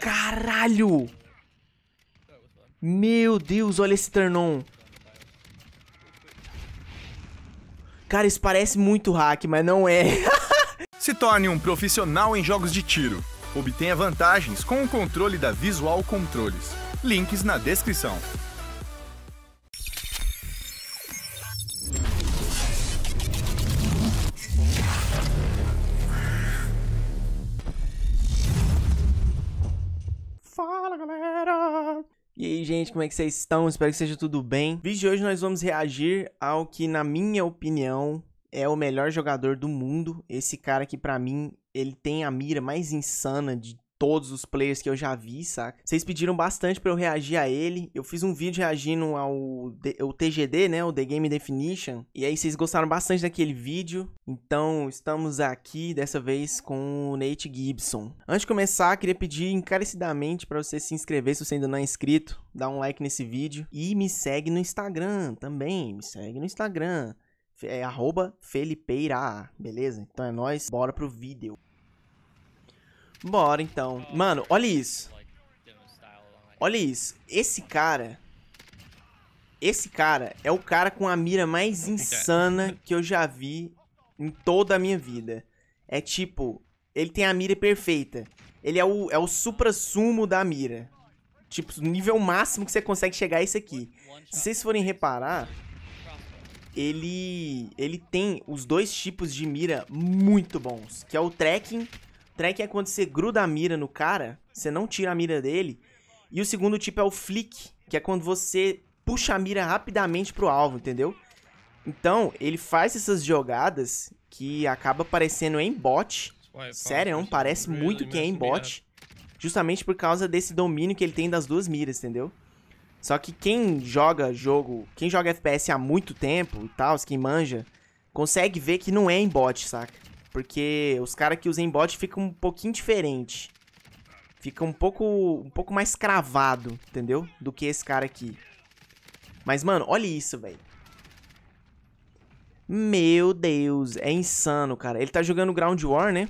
Caralho! Meu Deus, olha esse turn on. Cara, isso parece muito hack, mas não é. Se torne um profissional em jogos de tiro. Obtenha vantagens com o controle da Visual Controles. Links na descrição. gente, como é que vocês estão? Espero que seja tudo bem. No vídeo de hoje nós vamos reagir ao que, na minha opinião, é o melhor jogador do mundo. Esse cara que, para mim, ele tem a mira mais insana de todos os players que eu já vi, saca? Vocês pediram bastante para eu reagir a ele. Eu fiz um vídeo reagindo ao o TGD, né? O The Game Definition. E aí vocês gostaram bastante daquele vídeo. Então estamos aqui dessa vez com o Nate Gibson. Antes de começar, queria pedir encarecidamente para você se inscrever se você ainda não é inscrito. Dá um like nesse vídeo. E me segue no Instagram também. Me segue no Instagram é arroba Felipeira, beleza? Então é nóis, bora pro vídeo. Bora, então. Mano, olha isso. Olha isso. Esse cara... Esse cara é o cara com a mira mais insana que eu já vi em toda a minha vida. É tipo, ele tem a mira perfeita. Ele é o, é o supra-sumo da mira. Tipo, nível máximo que você consegue chegar é isso aqui. Se vocês forem reparar, ele, ele tem os dois tipos de mira muito bons. Que é o tracking Track é quando você gruda a mira no cara, você não tira a mira dele. E o segundo tipo é o flick, que é quando você puxa a mira rapidamente pro alvo, entendeu? Então, ele faz essas jogadas que acaba parecendo bot. Sério, não, é parece muito que é bot, Justamente por causa desse domínio que ele tem das duas miras, entendeu? Só que quem joga jogo, quem joga FPS há muito tempo e tal, quem manja, consegue ver que não é bot, saca? Porque os caras que usam bot ficam um pouquinho diferente. Fica um pouco, um pouco mais cravado, entendeu? Do que esse cara aqui. Mas, mano, olha isso, velho. Meu Deus, é insano, cara. Ele tá jogando Ground War, né?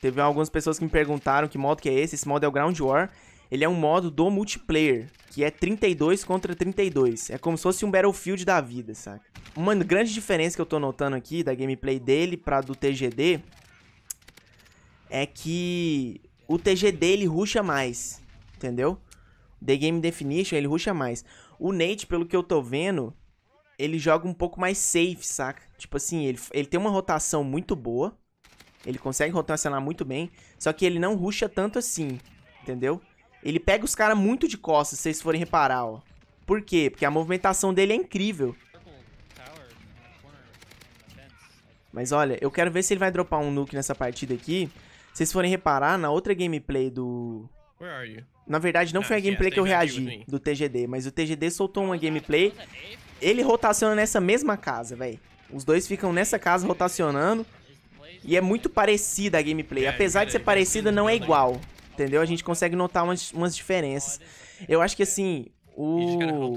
Teve algumas pessoas que me perguntaram que modo que é esse. Esse modo é o Ground War ele é um modo do multiplayer, que é 32 contra 32. É como se fosse um Battlefield da vida, saca? Uma grande diferença que eu tô notando aqui da gameplay dele pra do TGD é que o TGD ele ruxa mais, entendeu? The Game Definition ele ruxa mais. O Nate, pelo que eu tô vendo, ele joga um pouco mais safe, saca? Tipo assim, ele, ele tem uma rotação muito boa. Ele consegue rotacionar muito bem. Só que ele não ruxa tanto assim, entendeu? Ele pega os caras muito de costas, se vocês forem reparar, ó. Por quê? Porque a movimentação dele é incrível. Mas olha, eu quero ver se ele vai dropar um nuke nessa partida aqui. Se vocês forem reparar, na outra gameplay do... Na verdade, não ah, foi a gameplay que eu reagi do TGD, mas o TGD soltou uma gameplay. Ele rotaciona nessa mesma casa, velho. Os dois ficam nessa casa rotacionando. E é muito parecida a gameplay. Apesar de ser parecida, não é igual entendeu? A gente consegue notar umas, umas diferenças. Eu acho que assim, o.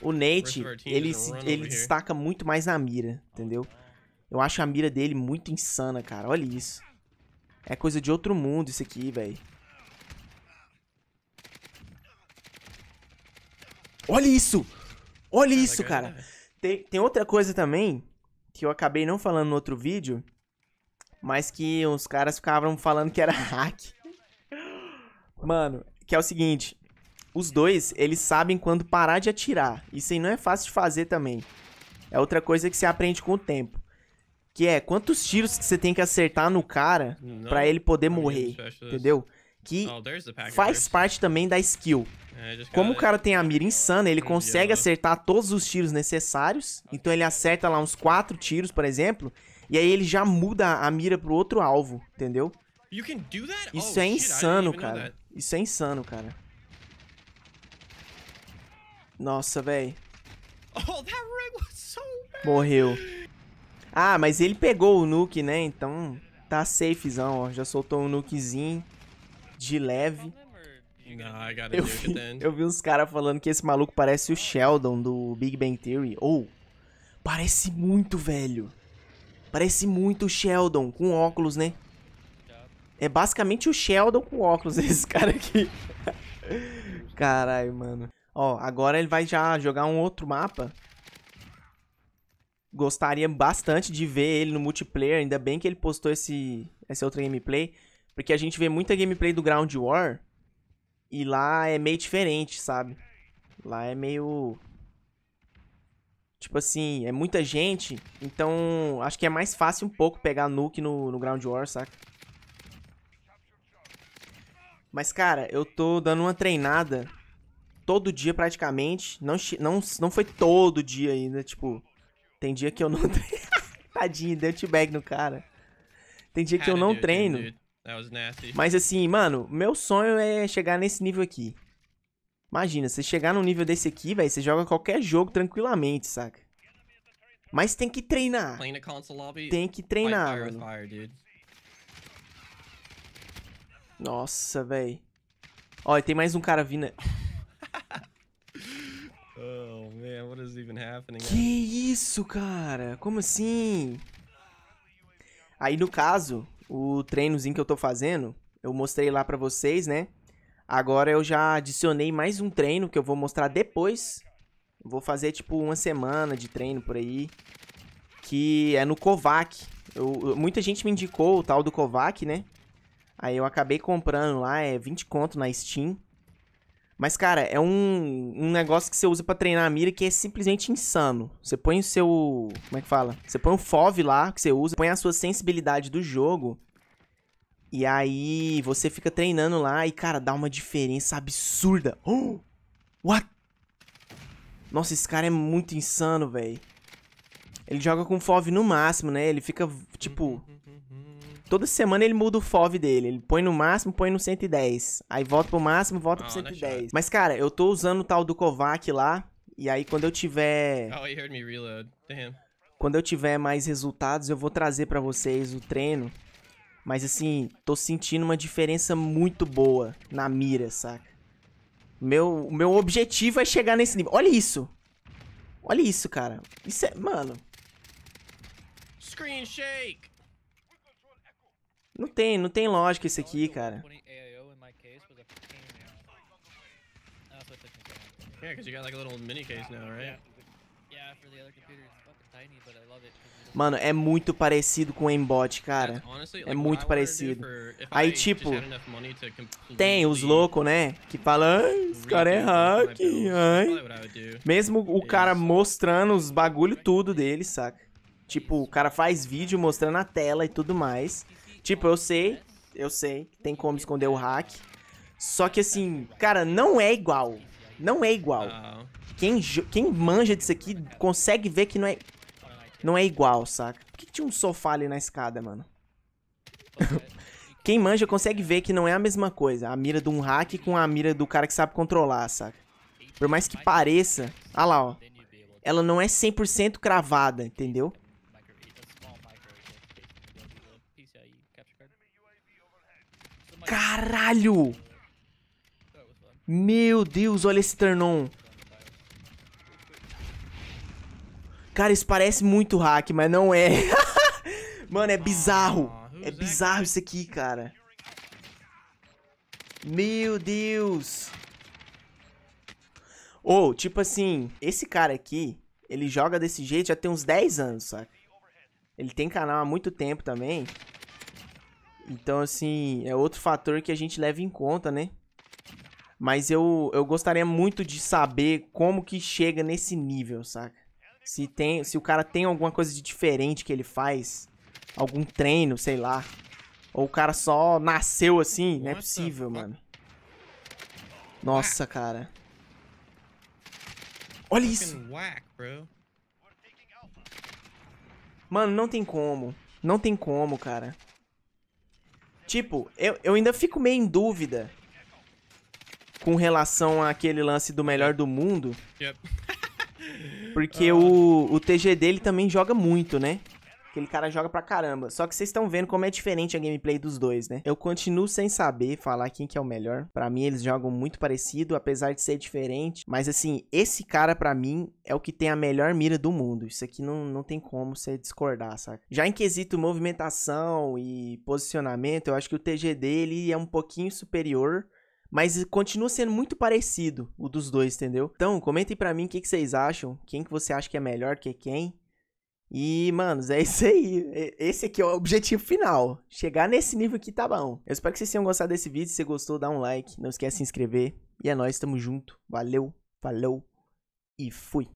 O Nate, ele, né, se, ele destaca muito mais na mira, entendeu? Eu acho a mira dele muito insana, cara. Olha isso. É coisa de outro mundo isso aqui, velho. Olha isso! Olha isso, cara! Né? Tem, tem outra coisa também, que eu acabei não falando no outro vídeo, mas que os caras ficavam falando que era hack. Mano, que é o seguinte. Os dois, eles sabem quando parar de atirar. Isso aí não é fácil de fazer também. É outra coisa que você aprende com o tempo. Que é quantos tiros que você tem que acertar no cara para ele poder é morrer. Entendeu? Que oh, faz parte também da skill. É, Como o cara tem a mira insana, ele uhum. consegue acertar todos os tiros necessários. Então ele acerta lá uns quatro tiros, por exemplo. E aí ele já muda a mira pro outro alvo, entendeu? Oh, Isso é insano, cara. Isso é insano, cara. Nossa, velho. Oh, Morreu. Ah, mas ele pegou o nuke, né? Então tá safezão, ó. Já soltou um nukezinho de leve. Eu vi, eu vi uns caras falando que esse maluco parece o Sheldon do Big Bang Theory. Ou, oh, parece muito, velho. Parece muito o Sheldon, com óculos, né? É basicamente o Sheldon com óculos, esse cara aqui. Caralho, mano. Ó, agora ele vai já jogar um outro mapa. Gostaria bastante de ver ele no multiplayer. Ainda bem que ele postou esse, essa outra gameplay. Porque a gente vê muita gameplay do Ground War. E lá é meio diferente, sabe? Lá é meio... Tipo assim, é muita gente. Então, acho que é mais fácil um pouco pegar nuke no, no Ground War, saca? Mas, cara, eu tô dando uma treinada todo dia praticamente. Não, não, não foi todo dia ainda, tipo. Tem dia que eu não treino. Tadinho, deu bag no cara. Tem dia que eu não treino. É, Mas assim, mano, meu sonho é chegar nesse nível aqui. Imagina, você chegar num nível desse aqui, velho, você joga qualquer jogo tranquilamente, saca? Mas tem que treinar. Tem que treinar, mano. Nossa, velho. Olha, tem mais um cara vindo. oh, man, what is even happening? Que isso, cara? Como assim? Aí, no caso, o treinozinho que eu tô fazendo, eu mostrei lá pra vocês, né? Agora eu já adicionei mais um treino que eu vou mostrar depois. Vou fazer, tipo, uma semana de treino por aí. Que é no Kovac. Eu, muita gente me indicou o tal do Kovac, né? Aí eu acabei comprando lá, é 20 conto na Steam. Mas, cara, é um, um negócio que você usa para treinar a mira que é simplesmente insano. Você põe o seu. Como é que fala? Você põe o FOV lá que você usa, põe a sua sensibilidade do jogo. E aí você fica treinando lá e, cara, dá uma diferença absurda. Oh! What? Nossa, esse cara é muito insano, velho. Ele joga com FOV no máximo, né? Ele fica, tipo. Uhum, uhum, uhum. Toda semana ele muda o FOV dele. Ele põe no máximo, põe no 110. Aí volta pro máximo, volta pro 110. Mas, cara, eu tô usando o tal do Kovac lá. E aí, quando eu tiver. Oh, heard me reload. Damn. Quando eu tiver mais resultados, eu vou trazer para vocês o treino. Mas, assim, tô sentindo uma diferença muito boa na mira, saca? Meu, meu objetivo é chegar nesse nível. Olha isso! Olha isso, cara. Isso é. Mano. Screen shake! Não tem, não tem lógica isso aqui, cara. Mano, é muito parecido com o Embot, cara. É muito parecido. Aí, tipo, tem os loucos, né? Que falam, ah, esse cara é hack, ai. Mesmo o cara mostrando os bagulho tudo dele, saca? Tipo, o cara faz vídeo mostrando a tela e tudo mais. Tipo, eu sei, eu sei tem como esconder o hack. Só que assim, cara, não é igual. Não é igual. Quem, quem manja disso aqui consegue ver que não é, não é igual, saca? Por que, que tinha um sofá ali na escada, mano? quem manja consegue ver que não é a mesma coisa. A mira de um hack com a mira do cara que sabe controlar, saca? Por mais que pareça... olha ah lá, ó. Ela não é 100% cravada, entendeu? Caralho! Meu Deus, olha esse turn on. Cara, isso parece muito hack, mas não é. Mano, é bizarro. Ah, é bizarro isso aqui, cara. Meu Deus. Ou, oh, tipo assim, esse cara aqui, ele joga desse jeito já tem uns 10 anos, saca? Ele tem canal há muito tempo também. Então, assim, é outro fator que a gente leva em conta, né? Mas eu, eu gostaria muito de saber como que chega nesse nível, saca? Se, tem, se o cara tem alguma coisa de diferente que ele faz, algum treino, sei lá. Ou o cara só nasceu assim, não é possível, mano. Nossa, cara. Olha isso. Mano, não tem como. Não tem como, cara. Tipo, eu, eu ainda fico meio em dúvida com relação àquele lance do melhor do mundo. Porque ah. o, o TG dele também joga muito, né? aquele cara joga pra caramba. Só que vocês estão vendo como é diferente a gameplay dos dois, né? Eu continuo sem saber falar quem que é o melhor. Para mim, eles jogam muito parecido, apesar de ser diferente. Mas assim, esse cara para mim é o que tem a melhor mira do mundo. Isso aqui não, não tem como você discordar, saca? Já em quesito movimentação e posicionamento, eu acho que o TGD ele é um pouquinho superior mas continua sendo muito parecido o dos dois, entendeu? Então, comentem para mim o que, que, vocês acham, quem que você acha que é melhor que quem. E, manos, é isso aí. Esse aqui é o objetivo final. Chegar nesse nível aqui tá bom. Eu espero que vocês tenham gostado desse vídeo. Se você gostou, dá um like. Não esquece de se inscrever. E é nóis, tamo junto. Valeu, falou e fui.